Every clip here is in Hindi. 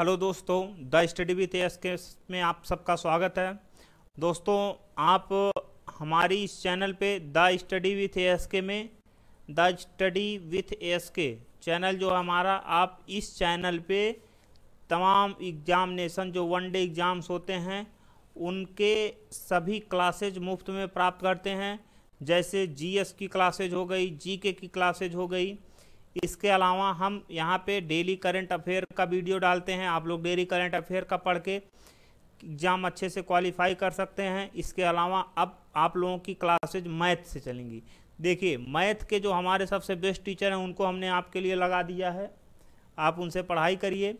हेलो दोस्तों the study with S K में आप सबका स्वागत है दोस्तों आप हमारी इस चैनल पे the study with S K में the study with S K channel जो हमारा आप इस चैनल पे तमाम एग्जामिनेशन जो वन डे एग्ज़ाम्स होते हैं उनके सभी क्लासेज मुफ्त में प्राप्त करते हैं जैसे जीएस की क्लासेज हो गई जीके की क्लासेज हो गई इसके अलावा हम यहाँ पे डेली करंट अफेयर का वीडियो डालते हैं आप लोग डेली करंट अफेयर का पढ़ के एग्ज़ाम अच्छे से क्वालिफाई कर सकते हैं इसके अलावा अब आप लोगों की क्लासेज मैथ से चलेंगी देखिए मैथ के जो हमारे सबसे बेस्ट टीचर हैं उनको हमने आपके लिए लगा दिया है आप उनसे पढ़ाई करिए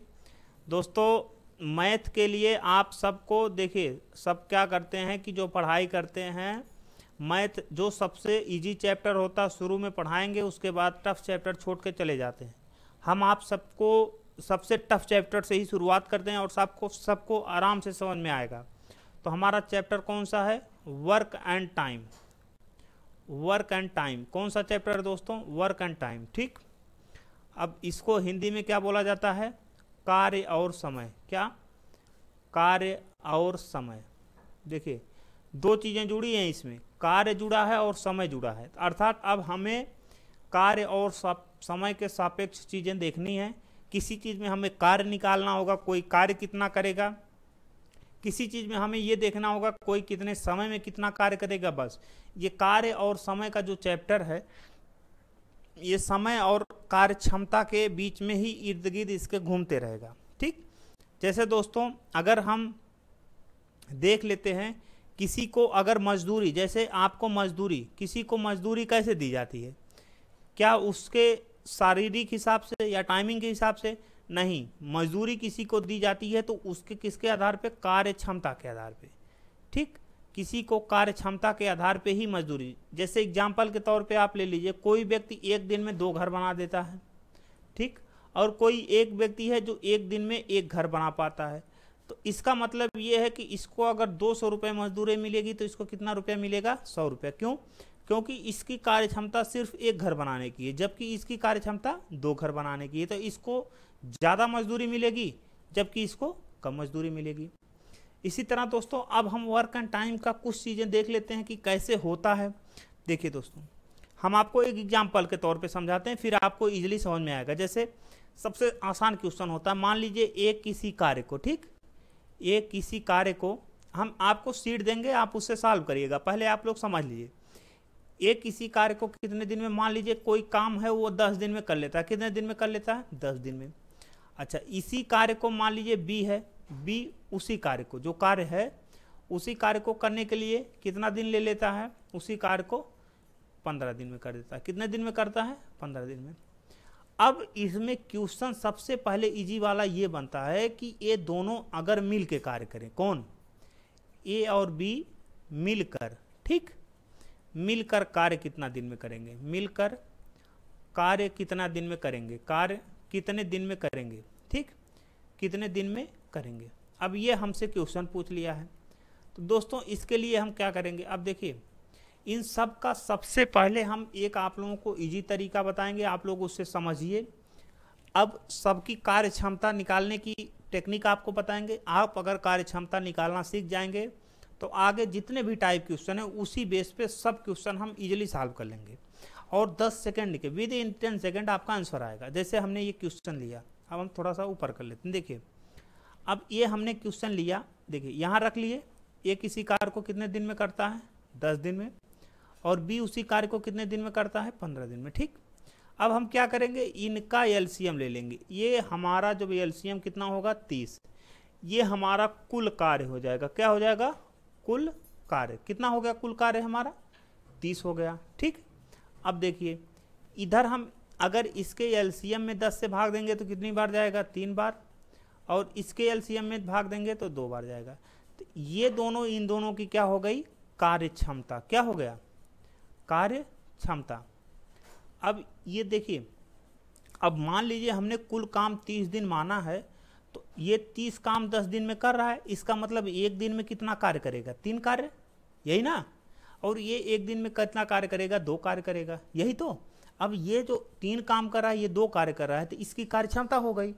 दोस्तों मैथ के लिए आप सबको देखिए सब क्या करते हैं कि जो पढ़ाई करते हैं मैथ जो सबसे इजी चैप्टर होता है शुरू में पढ़ाएंगे उसके बाद टफ चैप्टर छोड़ के चले जाते हैं हम आप सबको सबसे टफ चैप्टर से ही शुरुआत करते हैं और सबको सबको आराम से समझ में आएगा तो हमारा चैप्टर कौन सा है work and time work and time कौन सा चैप्टर है दोस्तों वर्क एंड टाइम ठीक अब इसको हिंदी में क्या बोला जाता है कार्य और समय क्या कार्य और समय देखिए दो चीज़ें जुड़ी हैं इसमें कार्य जुड़ा है और समय जुड़ा है अर्थात अब हमें कार्य और समय के सापेक्ष चीज़ें देखनी है किसी चीज़ में हमें कार्य निकालना होगा कोई कार्य कितना करेगा किसी चीज़ में हमें ये देखना होगा कोई कितने समय में कितना कार्य करेगा बस ये कार्य और समय का जो चैप्टर है ये समय और कार्य क्षमता के बीच में ही इर्द गिर्द इसके घूमते रहेगा ठीक जैसे दोस्तों अगर हम देख लेते हैं किसी को अगर मजदूरी जैसे आपको मजदूरी किसी को मजदूरी कैसे दी जाती है क्या उसके शारीरिक हिसाब से या टाइमिंग के हिसाब से नहीं मजदूरी किसी को दी जाती है तो उसके किसके आधार पर कार्य क्षमता के आधार पर ठीक किसी को कार्य क्षमता के आधार पर ही मजदूरी जैसे एग्जाम्पल के तौर पर आप ले लीजिए कोई व्यक्ति एक दिन में दो घर बना देता है ठीक और कोई एक व्यक्ति है जो एक दिन में एक घर बना पाता है तो इसका मतलब ये है कि इसको अगर दो सौ रुपये मजदूरी मिलेगी तो इसको कितना रुपया मिलेगा सौ रुपया क्यों क्योंकि इसकी कार्य क्षमता सिर्फ एक घर बनाने की है जबकि इसकी कार्य क्षमता दो घर बनाने की है तो इसको ज़्यादा मजदूरी मिलेगी जबकि इसको कम मजदूरी मिलेगी इसी तरह दोस्तों अब हम वर्क एंड टाइम का कुछ चीज़ें देख लेते हैं कि कैसे होता है देखिए दोस्तों हम आपको एक एग्जाम्पल के तौर पे समझाते हैं फिर आपको इजीली समझ में आएगा जैसे सबसे आसान क्वेश्चन होता है मान लीजिए एक किसी कार्य को ठीक ये किसी कार्य को हम आपको सीट देंगे आप उससे सॉल्व करिएगा पहले आप लोग समझ लीजिए ये किसी कार्य को कितने दिन में मान लीजिए कोई काम है वो दस दिन में कर लेता है कितने दिन में कर लेता है दस दिन में अच्छा इसी कार्य को मान लीजिए बी है बी उसी कार्य को जो कार्य है उसी कार्य को करने के लिए कितना दिन ले लेता है उसी कार्य को पंद्रह दिन में कर देता है कितने दिन में करता है पंद्रह दिन में अब इसमें क्वेश्चन सबसे पहले इजी वाला ये बनता है कि ये दोनों अगर मिल के कार्य करें कौन ए और बी मिलकर ठीक मिलकर कार्य कितना दिन में करेंगे मिलकर कार्य कितना दिन में करेंगे कार्य कितने दिन में करेंगे ठीक कितने दिन में करेंगे अब ये हमसे क्वेश्चन पूछ लिया है तो दोस्तों इसके लिए हम क्या करेंगे अब देखिए इन सब का सबसे पहले हम एक आप लोगों को इजी तरीका बताएंगे आप लोग उससे समझिए अब सबकी कार्य क्षमता निकालने की टेक्निक आपको बताएंगे आप अगर कार्य क्षमता निकालना सीख जाएंगे तो आगे जितने भी टाइप क्वेश्चन हैं उसी बेस पे सब क्वेश्चन हम इजीली सॉल्व कर लेंगे और 10 सेकंड के विद इन टेन सेकेंड आपका आंसर आएगा जैसे हमने ये क्वेश्चन लिया अब हम थोड़ा सा ऊपर कर लेते हैं देखिए अब ये हमने क्वेश्चन लिया देखिए यहाँ रख लिए ये किसी कार को कितने दिन में करता है दस दिन में और बी उसी कार्य को कितने दिन में करता है पंद्रह दिन में ठीक अब हम क्या करेंगे इनका एलसीएम ले लेंगे ये हमारा जब एलसीएम कितना होगा तीस ये हमारा कुल कार्य हो जाएगा क्या हो जाएगा कुल कार्य कितना हो गया कुल कार्य हमारा तीस हो गया ठीक अब देखिए इधर हम अगर इसके एल में दस से भाग देंगे तो कितनी बार जाएगा तीन बार और इसके एल में भाग देंगे तो दो बार जाएगा तो ये दोनों इन दोनों की क्या हो गई कार्य क्षमता क्या हो गया कार्य क्षमता अब ये देखिए अब मान लीजिए हमने कुल काम तीस दिन माना है तो ये तीस काम दस दिन में कर रहा है इसका मतलब एक दिन में कितना कार्य करेगा तीन कार्य यही ना और ये एक दिन में कितना कार्य करेगा दो कार्य करेगा यही तो अब ये जो तीन काम कर रहा है ये दो कार्य कर रहा है तो इसकी कार्यक्षमता हो गई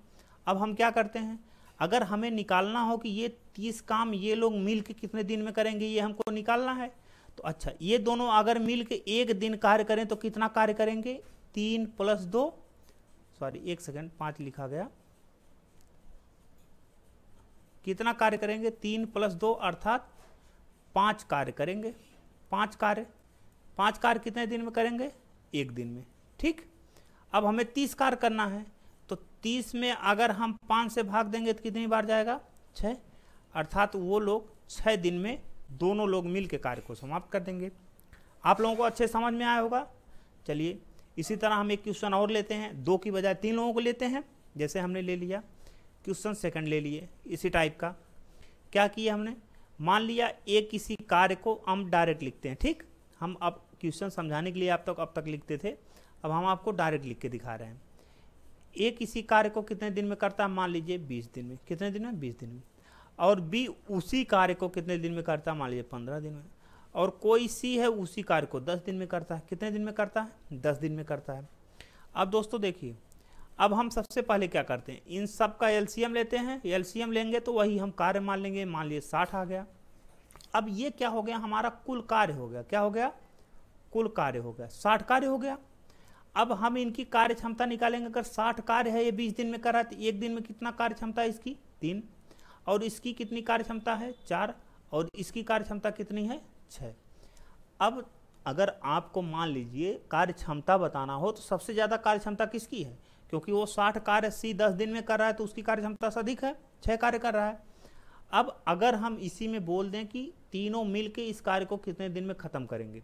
अब हम क्या करते हैं अगर हमें निकालना हो कि ये तीस काम ये लोग मिल कितने दिन में करेंगे ये हमको निकालना है तो अच्छा ये दोनों अगर मिल के एक दिन कार्य करें तो कितना कार्य करेंगे तीन प्लस दो सॉरी एक सेकेंड पाँच लिखा गया कितना कार्य करेंगे तीन प्लस दो अर्थात पाँच कार्य करेंगे पाँच कार्य पाँच कार्य कितने दिन में करेंगे एक दिन में ठीक अब हमें तीस कार्य करना है तो तीस में अगर हम पाँच से भाग देंगे तो कितनी बार जाएगा छः अर्थात वो लोग छः दिन में दोनों लोग मिल के कार्य को समाप्त कर देंगे आप लोगों को अच्छे समझ में आया होगा चलिए इसी तरह हम एक क्वेश्चन और लेते हैं दो की बजाय तीन लोगों को लेते हैं जैसे हमने ले लिया क्वेश्चन सेकंड ले लिए इसी टाइप का क्या किया हमने मान लिया एक किसी कार्य को हम डायरेक्ट लिखते हैं ठीक हम अब क्वेश्चन समझाने के लिए आप तक अब तक लिखते थे अब हम आपको डायरेक्ट लिख के दिखा रहे हैं एक किसी कार्य को कितने दिन में करता है मान लीजिए बीस दिन में कितने दिन में बीस दिन में और बी उसी कार्य को कितने दिन में करता है मान लीजिए पंद्रह दिन में और कोई सी है उसी कार्य को दस दिन में करता है कितने दिन में करता है दस दिन में करता है अब दोस्तों देखिए अब हम सबसे पहले क्या करते हैं इन सब का एलसीएम लेते हैं एलसीएम लेंगे तो वही हम कार्य मान लेंगे मान लीजिए साठ आ गया अब ये क्या हो गया हमारा कुल कार्य हो गया क्या हो गया कुल कार्य हो गया साठ कार्य हो गया अब हम इनकी कार्य क्षमता निकालेंगे अगर साठ कार्य है ये बीस दिन में करा तो एक दिन में कितना कार्य क्षमता है इसकी तीन और इसकी कितनी कार्य क्षमता है चार और इसकी कार्य क्षमता कितनी है छः अब अगर आपको मान लीजिए कार्य क्षमता बताना हो तो सबसे ज़्यादा कार्य क्षमता किसकी है क्योंकि वो साठ कार्य सी दस दिन में कर रहा है तो उसकी कार्य क्षमता से अधिक है छः कार्य कर रहा है अब अगर हम इसी में बोल दें कि तीनों मिल के इस कार्य को कितने दिन में ख़त्म करेंगे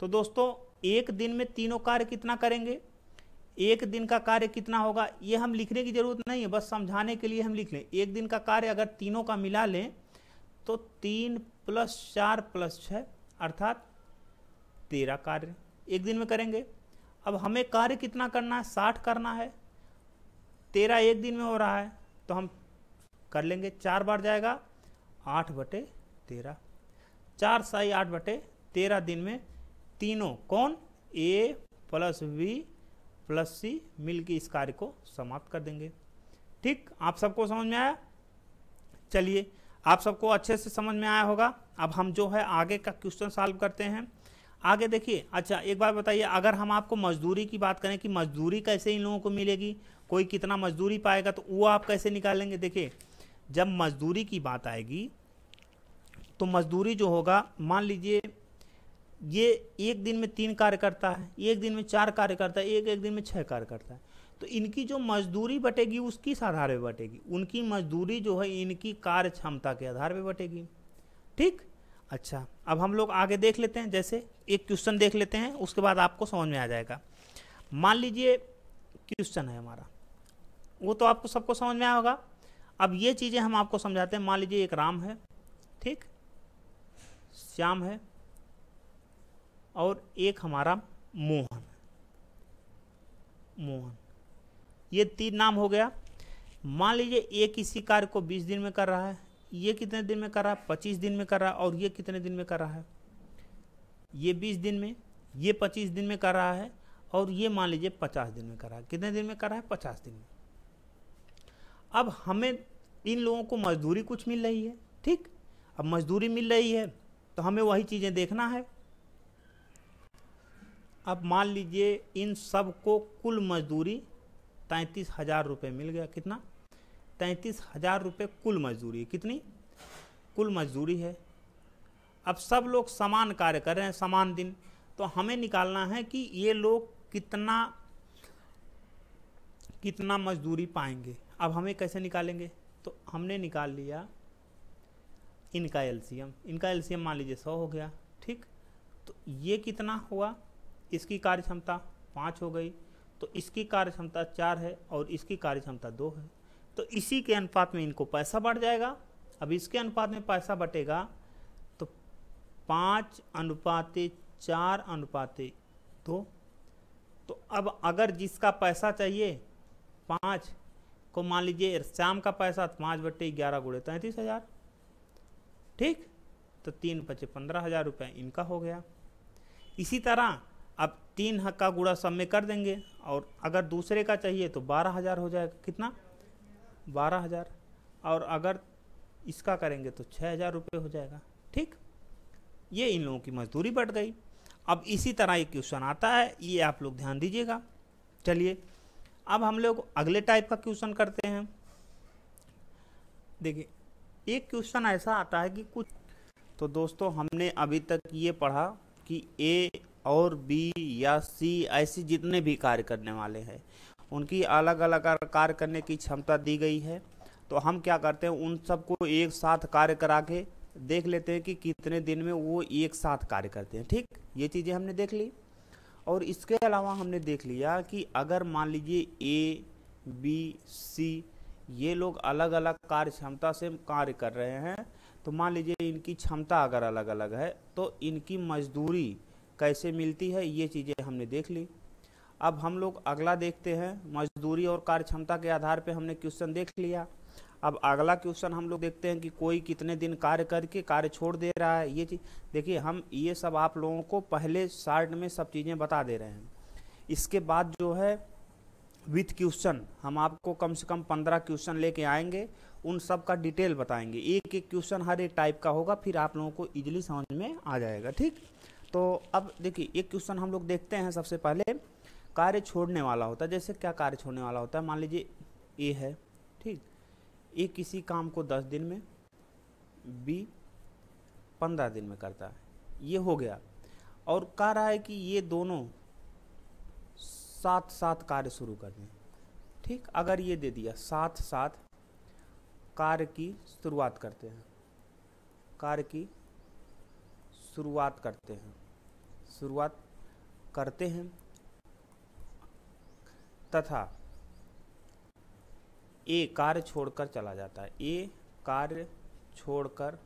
तो दोस्तों एक दिन में तीनों कार्य कितना करेंगे एक दिन का कार्य कितना होगा ये हम लिखने की जरूरत नहीं है बस समझाने के लिए हम लिख लें एक दिन का कार्य अगर तीनों का मिला लें तो तीन प्लस चार प्लस छः अर्थात तेरह कार्य एक दिन में करेंगे अब हमें कार्य कितना करना है साठ करना है तेरह एक दिन में हो रहा है तो हम कर लेंगे चार बार जाएगा आठ बटे तेरह चार साई आठ बटे तेरह दिन में तीनों कौन A plus B plus C मिल के इस कार्य को समाप्त कर देंगे ठीक आप सबको समझ में आया चलिए आप सबको अच्छे से समझ में आया होगा अब हम जो है आगे का क्वेश्चन सॉल्व करते हैं आगे देखिए अच्छा एक बात बताइए अगर हम आपको मजदूरी की बात करें कि मजदूरी कैसे इन लोगों को मिलेगी कोई कितना मजदूरी पाएगा तो वो आप कैसे निकालेंगे देखिए जब मजदूरी की बात आएगी तो मजदूरी जो होगा मान लीजिए ये एक दिन में तीन कार्य करता है एक दिन में चार कार्य करता है एक एक दिन में छः कार्य करता है तो इनकी जो मजदूरी बटेगी उसकी आधार पर बटेगी उनकी मजदूरी जो है इनकी कार्य क्षमता के आधार पर बटेगी ठीक अच्छा अब हम लोग आगे देख लेते हैं जैसे एक क्वेश्चन देख लेते हैं उसके बाद आपको समझ में आ जाएगा मान लीजिए क्वेश्चन है हमारा वो तो आपको सबको समझ में आएगा होगा अब ये चीज़ें हम आपको समझाते हैं मान लीजिए एक राम है ठीक श्याम है और एक हमारा मोहन मोहन ये तीन नाम हो गया मान लीजिए एक किसी कार्य को बीस दिन में कर रहा है ये कितने दिन में कर रहा है पच्चीस दिन में कर रहा है और ये कितने दिन में कर रहा है ये बीस दिन में ये पच्चीस दिन में कर रहा है और ये मान लीजिए पचास दिन में कर रहा है कितने दिन में कर रहा है पचास दिन में अब हमें इन लोगों को मजदूरी कुछ मिल रही है ठीक अब मजदूरी मिल रही है तो हमें वही चीज़ें देखना है अब मान लीजिए इन सब को कुल मजदूरी तैंतीस हज़ार रुपये मिल गया कितना तैंतीस हज़ार रुपये कुल मजदूरी कितनी कुल मजदूरी है अब सब लोग समान कार्य कर रहे हैं समान दिन तो हमें निकालना है कि ये लोग कितना कितना मजदूरी पाएंगे अब हमें कैसे निकालेंगे तो हमने निकाल लिया इनका एलसीएम इनका एलसीएम मान लीजिए सौ हो गया ठीक तो ये कितना हुआ इसकी कार्य क्षमता पाँच हो गई तो इसकी कार्य क्षमता चार है और इसकी कार्य क्षमता दो है तो इसी के अनुपात में इनको पैसा बढ़ जाएगा अब इसके अनुपात में पैसा बटेगा तो पाँच अनुपाते चार अनुपाते दो तो अब अगर जिसका पैसा चाहिए पाँच को मान लीजिए शाम का पैसा तो पाँच बटे ग्यारह गुड़े तैंतीस हज़ार ठीक तो तीन बचे पंद्रह हज़ार रुपये इनका हो गया इसी तरह अब तीन हक का गुड़ा सब में कर देंगे और अगर दूसरे का चाहिए तो बारह हज़ार हो जाएगा कितना बारह हज़ार और अगर इसका करेंगे तो छः हज़ार रुपये हो जाएगा ठीक ये इन लोगों की मजदूरी बढ़ गई अब इसी तरह ये क्वेश्चन आता है ये आप लोग ध्यान दीजिएगा चलिए अब हम लोग अगले टाइप का क्वेश्चन करते हैं देखिए एक क्वेश्चन ऐसा आता है कि कुछ तो दोस्तों हमने अभी तक ये पढ़ा कि ए और बी या सी ऐसे जितने भी कार्य करने वाले हैं उनकी अलग अलग कार्य करने की क्षमता दी गई है तो हम क्या करते हैं उन सबको एक साथ कार्य करा के देख लेते हैं कि कितने दिन में वो एक साथ कार्य करते हैं ठीक ये चीज़ें हमने देख ली और इसके अलावा हमने देख लिया कि अगर मान लीजिए ए बी सी ये लोग अलग अलग कार्य क्षमता से कार्य कर रहे हैं तो मान लीजिए इनकी क्षमता अगर अलग अलग है तो इनकी मजदूरी कैसे मिलती है ये चीज़ें हमने देख ली अब हम लोग अगला देखते हैं मजदूरी और कार्य क्षमता के आधार पे हमने क्वेश्चन देख लिया अब अगला क्वेश्चन हम लोग देखते हैं कि कोई कितने दिन कार्य करके कार्य छोड़ दे रहा है ये चीज़ देखिए हम ये सब आप लोगों को पहले शार्ट में सब चीज़ें बता दे रहे हैं इसके बाद जो है विथ क्वेश्चन हम आपको कम से कम पंद्रह क्वेश्चन लेके आएंगे उन सब का डिटेल बताएंगे एक एक क्वेश्चन हर एक टाइप का होगा फिर आप लोगों को इजीली समझ में आ जाएगा ठीक तो अब देखिए एक क्वेश्चन हम लोग देखते हैं सबसे पहले कार्य छोड़ने वाला होता है जैसे क्या कार्य छोड़ने वाला होता है मान लीजिए ए है ठीक ए किसी काम को दस दिन में बी पंद्रह दिन में करता है ये हो गया और कह रहा है कि ये दोनों साथ साथ कार्य शुरू कर दें ठीक अगर ये दे दिया साथ साथ कार्य की शुरुआत करते हैं कार्य की शुरुआत करते हैं शुरुआत करते हैं तथा ए कार्य छोड़कर चला जाता है ए कार्य छोड़कर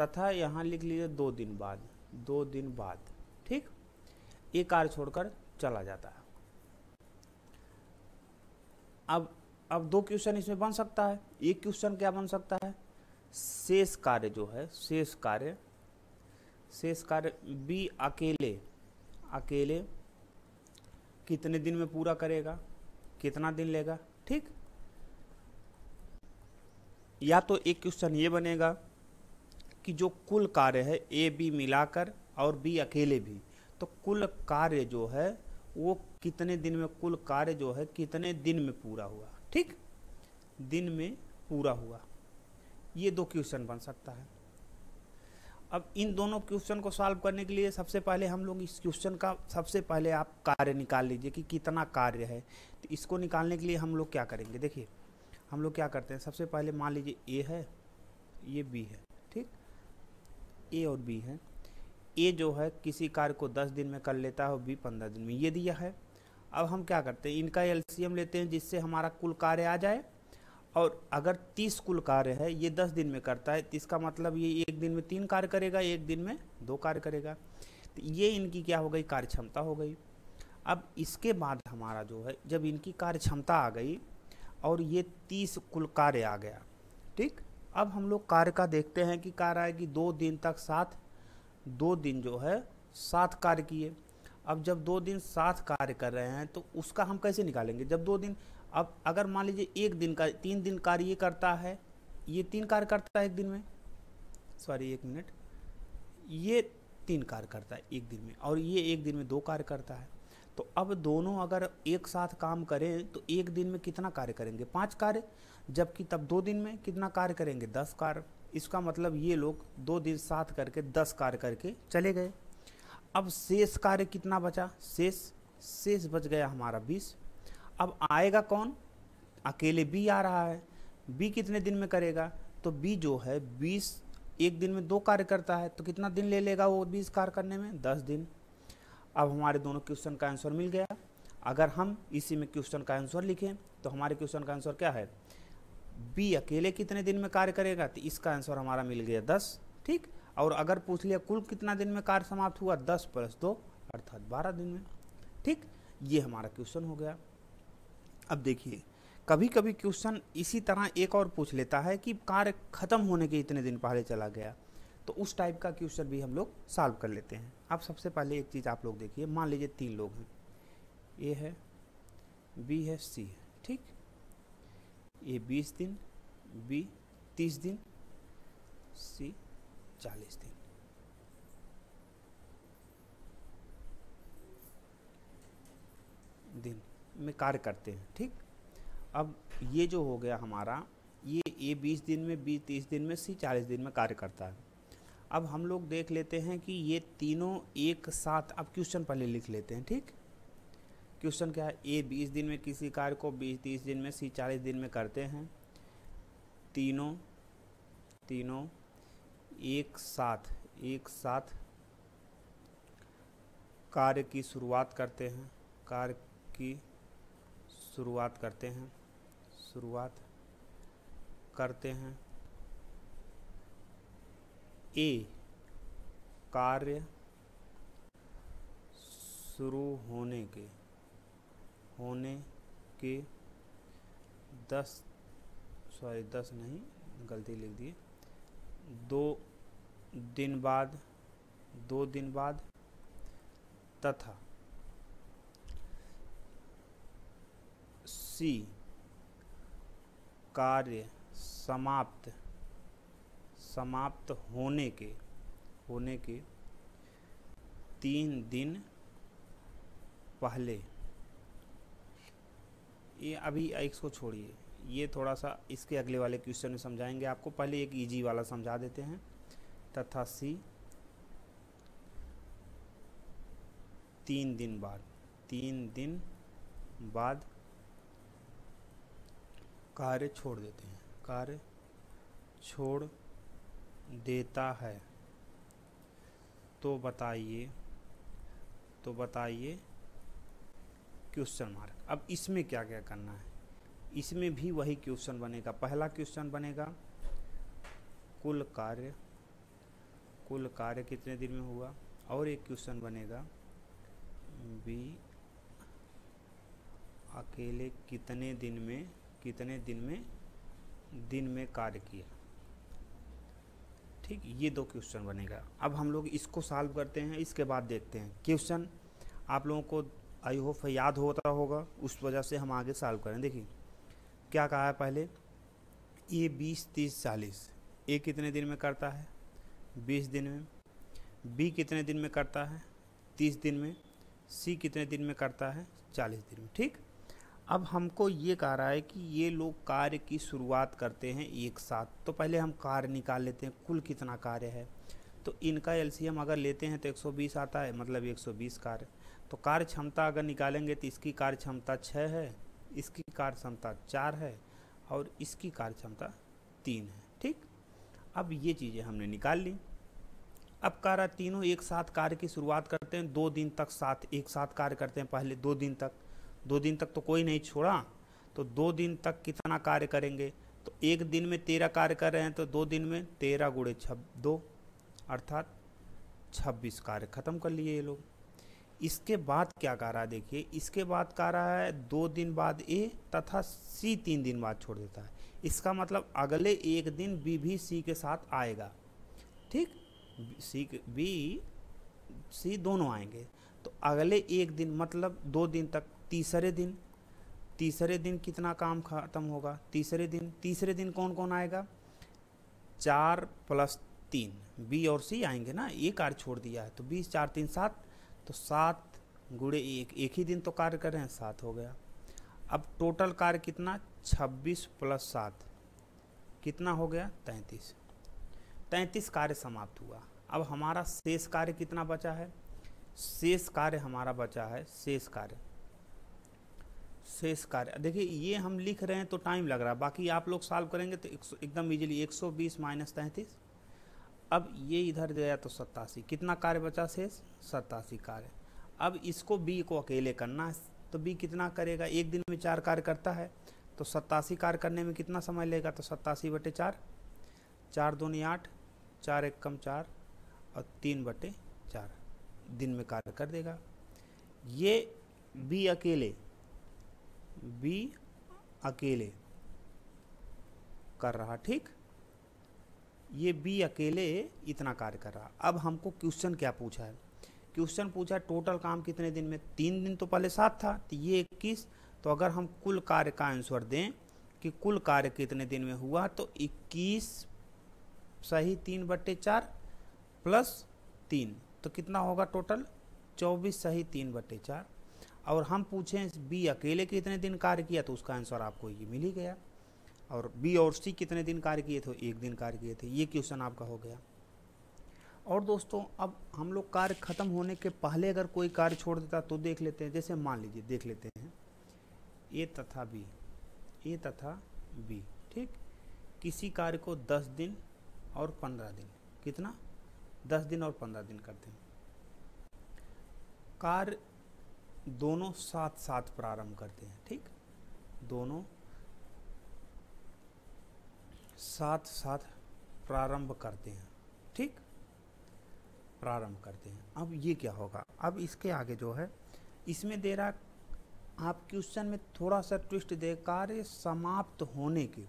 तथा यहाँ लिख लीजिए दो दिन बाद दो दिन बाद ठीक ए कार्य छोड़कर चला जाता है अब अब दो क्वेश्चन इसमें बन सकता है एक क्वेश्चन क्या बन सकता है शेष कार्य जो है शेष कार्य शेष कार्य बी अकेले अकेले कितने दिन में पूरा करेगा कितना दिन लेगा ठीक या तो एक क्वेश्चन ये बनेगा कि जो कुल कार्य है ए बी मिलाकर और बी अकेले भी तो कुल कार्य जो है वो कितने दिन में कुल कार्य जो है कितने दिन में पूरा हुआ ठीक दिन में पूरा हुआ ये दो क्वेश्चन बन सकता है अब इन दोनों क्वेश्चन को सॉल्व करने के लिए सबसे पहले हम लोग इस क्वेश्चन का सबसे पहले आप कार्य निकाल लीजिए कि कितना कार्य है तो इसको निकालने के लिए हम लोग क्या करेंगे देखिए हम लोग क्या करते हैं सबसे पहले मान लीजिए ए है ये बी है ठीक ए और बी है ए जो है किसी कार्य को दस दिन में कर लेता है और बी पंद्रह दिन में ये दिया है अब हम क्या करते हैं इनका एलसीएम लेते हैं जिससे हमारा कुल कार्य आ जाए और अगर तीस कुल कार्य है ये दस दिन में करता है तो इसका मतलब ये एक दिन में तीन कार्य करेगा एक दिन में दो कार्य करेगा तो ये इनकी क्या हो गई कार्य क्षमता हो गई अब इसके बाद हमारा जो है जब इनकी कार्य क्षमता आ गई और ये तीस कुल कार्य आ गया ठीक अब हम लोग कार्य का देखते हैं कि कार्य आएगी दो दिन तक सात दो दिन जो है सात कार्य किए अब जब दो दिन सात कार्य कर रहे हैं तो उसका हम कैसे निकालेंगे जब दो दिन अब अगर मान लीजिए एक दिन का तीन दिन कार्य करता है ये तीन कार्य करता है एक दिन में सॉरी एक मिनट ये तीन कार्य करता है एक दिन में और ये एक दिन में दो कार्य करता है तो अब दोनों अगर एक साथ काम करें तो एक दिन में कितना कार्य करेंगे पाँच कार्य जबकि तब दो दिन में कितना कार्य करेंगे दस कार्य इसका मतलब ये लोग दो दिन साथ करके दस कार्य करके चले गए अब शेष कार्य कितना बचा शेष शेष बच गया हमारा बीस अब आएगा कौन अकेले बी आ रहा है बी कितने दिन में करेगा तो बी जो है बीस एक दिन में दो कार्य करता है तो कितना दिन ले लेगा वो बीस कार्य करने में दस दिन अब हमारे दोनों क्वेश्चन का आंसर मिल गया अगर हम इसी में क्वेश्चन का आंसर लिखें तो हमारे क्वेश्चन का आंसर क्या है बी अकेले कितने दिन में कार्य करेगा तो इसका आंसर हमारा मिल गया दस ठीक और अगर पूछ लिया कुल कितना दिन में कार्य समाप्त हुआ दस प्लस दो अर्थात बारह दिन में ठीक ये हमारा क्वेश्चन हो गया अब देखिए कभी कभी क्वेश्चन इसी तरह एक और पूछ लेता है कि कार्य खत्म होने के इतने दिन पहले चला गया तो उस टाइप का क्वेश्चन भी हम लोग सॉल्व कर लेते हैं अब सबसे पहले एक चीज़ आप लोग देखिए मान लीजिए तीन लोग हैं ए है बी है सी है ठीक ए बीस दिन बी तीस दिन सी चालीस दिन दिन में कार्य करते हैं ठीक अब ये जो हो गया हमारा ये ए बीस दिन में बी तीस दिन में सी चालीस दिन में कार्य करता है अब हम लोग देख लेते हैं कि ये तीनों एक साथ अब क्वेश्चन पहले लिख लेते हैं ठीक क्वेश्चन क्या है ए बीस दिन में किसी कार्य को बीस तीस दिन में सी चालीस दिन में करते हैं तीनों तीनों एक साथ एक साथ कार्य की शुरुआत करते हैं कार्य की शुरुआत करते हैं शुरुआत करते हैं ए कार्य शुरू होने के होने के दस सॉरी दस नहीं गलती लिख दिए दो दिन बाद दो दिन बाद तथा सी कार्य समाप्त समाप्त होने के होने के तीन दिन पहले ये अभी एक को छोड़िए ये थोड़ा सा इसके अगले वाले क्वेश्चन में समझाएंगे आपको पहले एक ईजी वाला समझा देते हैं तथा सी तीन दिन बाद तीन दिन बाद कार्य छोड़ देते हैं कार्य छोड़ देता है तो बताइए तो बताइए क्वेश्चन मार्क अब इसमें क्या क्या करना है इसमें भी वही क्वेश्चन बनेगा पहला क्वेश्चन बनेगा कुल कार्य कुल कार्य कितने दिन में हुआ और एक क्वेश्चन बनेगा बी अकेले कितने दिन में कितने दिन में दिन में कार्य किया ठीक ये दो क्वेश्चन बनेगा अब हम लोग इसको सॉल्व करते हैं इसके बाद देखते हैं क्वेश्चन आप लोगों को आई होप याद होता होगा उस वजह से हम आगे सॉल्व करें देखिए क्या कहा है पहले ए बीस तीस चालीस ए कितने दिन में करता है बीस दिन में बी कितने दिन में करता है तीस दिन में सी कितने दिन में करता है चालीस दिन में ठीक अब हमको ये कह रहा है कि ये लोग कार्य की शुरुआत करते हैं एक साथ तो पहले हम कार्य निकाल लेते हैं कुल कितना कार्य है तो इनका एल अगर लेते हैं तो 120 आता है मतलब 120 कार्य तो कार्य क्षमता अगर निकालेंगे तो इसकी कार्य क्षमता छः है इसकी कार्य क्षमता चार है और इसकी कार्य क्षमता तीन है ठीक अब ये चीज़ें हमने निकाल ली अब कारा तीनों एक साथ कार्य की शुरुआत करते हैं दो दिन तक साथ एक साथ कार्य करते हैं पहले दो दिन तक दो दिन तक तो कोई नहीं छोड़ा तो दो दिन तक कितना कार्य करेंगे तो एक दिन में तेरह कार्य कर रहे हैं तो दो दिन में तेरह गुड़े छब दो अर्थात छब्बीस कार्य खत्म कर लिए ये लोग इसके बाद क्या कह रहा है देखिए इसके बाद कह रहा है दो दिन बाद ए तथा सी तीन दिन बाद छोड़ देता है इसका मतलब अगले एक दिन बी भी सी के साथ आएगा ठीक सी बी सी दोनों आएंगे तो अगले एक दिन मतलब दो दिन तक तीसरे दिन तीसरे दिन कितना काम ख़त्म होगा तीसरे दिन तीसरे दिन कौन कौन आएगा चार प्लस तीन बी और सी आएंगे ना ये कार्य छोड़ दिया है तो बीस चार तीन सात तो सात गुड़े एक एक ही दिन तो कार्य कर रहे हैं सात हो गया अब टोटल कार्य कितना छब्बीस प्लस सात कितना हो गया तैंतीस तैंतीस कार्य समाप्त हुआ अब हमारा शेष कार्य कितना बचा है शेष कार्य हमारा बचा है शेष कार्य शेष कार्य देखिए ये हम लिख रहे हैं तो टाइम लग रहा है बाकी आप लोग सॉल्व करेंगे तो एकदम इजीली 120 माइनस तैंतीस अब ये इधर गया तो सत्तासी कितना कार्य बचा शेष सत्तासी कार्य अब इसको बी को अकेले करना है तो बी कितना करेगा एक दिन में चार कार्य करता है तो सत्तासी कार्य करने में कितना समय लेगा तो सत्तासी बटे चार चार नहीं आठ चार एक कम चार और तीन बटे चार दिन में कार्य कर देगा ये बी अकेले बी अकेले कर रहा ठीक ये बी अकेले इतना कार्य कर रहा अब हमको क्वेश्चन क्या पूछा है क्वेश्चन पूछा टोटल काम कितने दिन में तीन दिन तो पहले सात था तो ये इक्कीस तो अगर हम कुल कार्य का आंसर दें कि कुल कार्य कितने दिन में हुआ तो इक्कीस सही तीन बट्टे चार प्लस तीन तो कितना होगा टोटल चौबीस सही तीन बट्टे चार और हम पूछें बी अकेले कितने दिन कार्य किया तो उसका आंसर आपको ये मिल ही गया और बी और सी कितने दिन कार्य किए थे एक दिन कार्य किए थे ये क्वेश्चन आपका हो गया और दोस्तों अब हम लोग कार्य ख़त्म होने के पहले अगर कोई कार्य छोड़ देता तो देख लेते हैं जैसे मान लीजिए देख लेते हैं ए तथा बी ए तथा बी ठीक किसी कार्य को दस दिन और पंद्रह दिन कितना दस दिन और पंद्रह दिन करते हैं कार्य दोनों साथ साथ प्रारंभ करते हैं ठीक दोनों साथ साथ प्रारंभ करते हैं ठीक प्रारंभ करते हैं अब ये क्या होगा अब इसके आगे जो है इसमें दे रहा आप क्वेश्चन में थोड़ा सा ट्विस्ट दे कार्य समाप्त होने के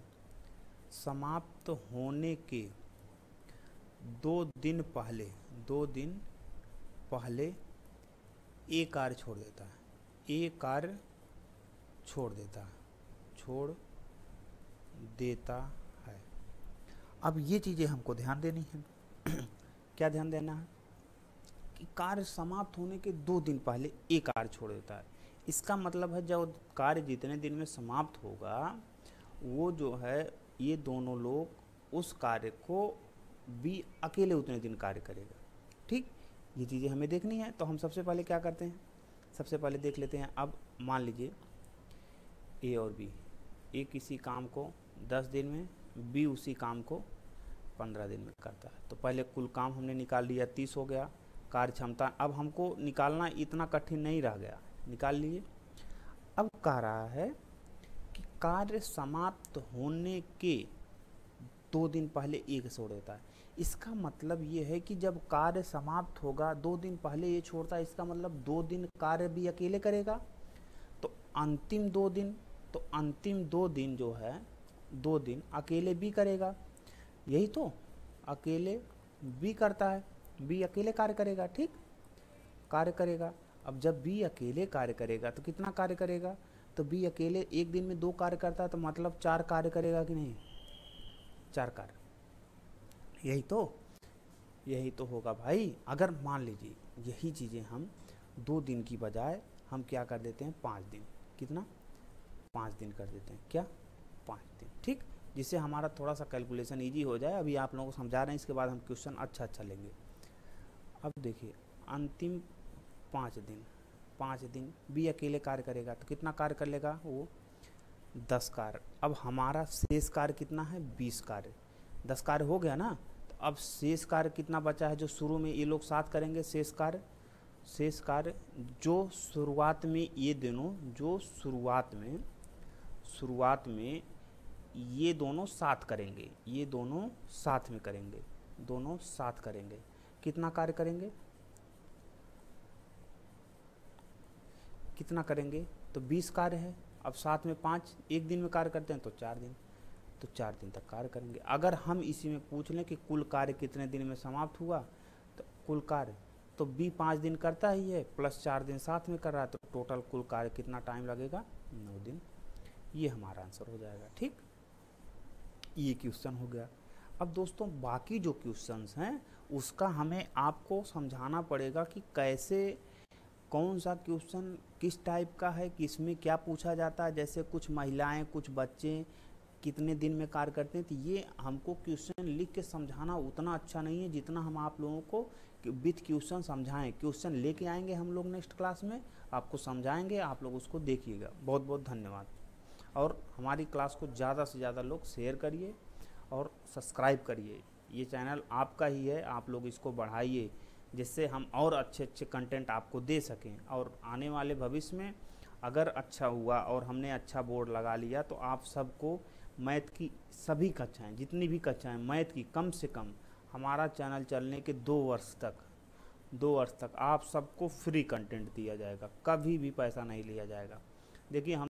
समाप्त होने के दो दिन पहले दो दिन पहले ए कार्य छोड़ देता है ए कार्य छोड़ देता है छोड़ देता है अब ये चीज़ें हमको ध्यान देनी है क्या ध्यान देना है कि कार्य समाप्त होने के दो दिन पहले ए कार्य छोड़ देता है इसका मतलब है जब कार्य जितने दिन में समाप्त होगा वो जो है ये दोनों लोग उस कार्य को भी अकेले उतने दिन कार्य करेगा ठीक ये चीज़ें हमें देखनी है तो हम सबसे पहले क्या करते हैं सबसे पहले देख लेते हैं अब मान लीजिए ए और बी ए किसी काम को दस दिन में बी उसी काम को पंद्रह दिन में करता है तो पहले कुल काम हमने निकाल लिया तीस हो गया कार्य क्षमता अब हमको निकालना इतना कठिन नहीं रह गया निकाल लिए अब कह रहा है कि कार्य समाप्त होने के दो दिन पहले एक सौ देता है इसका मतलब ये है कि जब कार्य समाप्त होगा दो दिन पहले ये छोड़ता है इसका मतलब दो दिन कार्य भी अकेले करेगा तो अंतिम दो दिन तो अंतिम दो दिन जो है दो दिन अकेले भी करेगा यही तो अकेले भी करता है बी अकेले कार्य करेगा ठीक कार्य करेगा अब जब बी अकेले कार्य करेगा तो कितना कार्य करेगा तो बी अकेले एक दिन में दो कार्य करता है तो मतलब चार कार्य करेगा कि नहीं चार कार्य यही तो यही तो होगा भाई अगर मान लीजिए यही चीज़ें हम दो दिन की बजाय हम क्या कर देते हैं पाँच दिन कितना पाँच दिन कर देते हैं क्या पाँच दिन ठीक जिससे हमारा थोड़ा सा कैलकुलेशन ईजी हो जाए अभी आप लोगों को समझा रहे हैं इसके बाद हम क्वेश्चन अच्छा अच्छा लेंगे अब देखिए अंतिम पाँच दिन पाँच दिन भी अकेले कार्य करेगा तो कितना कार्य कर लेगा वो दस कार्य अब हमारा शेष कार्य कितना है बीस कार्य दस कार्य हो गया ना अब शेष कार्य कितना बचा है जो शुरू में ये लोग साथ करेंगे शेष कार्य शेष कार्य जो शुरुआत में ये दोनों जो शुरुआत में शुरुआत में ये दोनों साथ करेंगे ये दोनों साथ में करेंगे दोनों साथ करेंगे कितना कार्य करेंगे कितना करेंगे तो बीस कार्य है अब साथ में पाँच एक दिन में कार्य करते हैं तो चार दिन तो चार दिन तक कार्य करेंगे अगर हम इसी में पूछ लें कि कुल कार्य कितने दिन में समाप्त हुआ तो कुल कार्य तो बी पाँच दिन करता ही है प्लस चार दिन साथ में कर रहा है तो टोटल कुल कार्य कितना टाइम लगेगा नौ दिन ये हमारा आंसर हो जाएगा ठीक ये क्वेश्चन हो गया अब दोस्तों बाकी जो क्वेश्चंस हैं उसका हमें आपको समझाना पड़ेगा कि कैसे कौन सा क्वेश्चन किस टाइप का है किसमें क्या पूछा जाता है जैसे कुछ महिलाएं कुछ बच्चे कितने दिन में कार्य करते हैं तो ये हमको क्वेश्चन लिख के समझाना उतना अच्छा नहीं है जितना हम आप लोगों को विथ क्वेश्चन समझाएं क्वेश्चन लेके आएंगे हम लोग नेक्स्ट क्लास में आपको समझाएंगे आप लोग उसको देखिएगा बहुत बहुत धन्यवाद और हमारी क्लास को ज़्यादा से ज़्यादा लोग शेयर करिए और सब्सक्राइब करिए ये चैनल आपका ही है आप लोग इसको बढ़ाइए जिससे हम और अच्छे अच्छे कंटेंट आपको दे सकें और आने वाले भविष्य में अगर अच्छा हुआ और हमने अच्छा बोर्ड लगा लिया तो आप सबको मैथ की सभी कक्षाएं जितनी भी कक्षाएं मैथ की कम से कम हमारा चैनल चलने के दो वर्ष तक दो वर्ष तक आप सबको फ्री कंटेंट दिया जाएगा कभी भी पैसा नहीं लिया जाएगा देखिए हम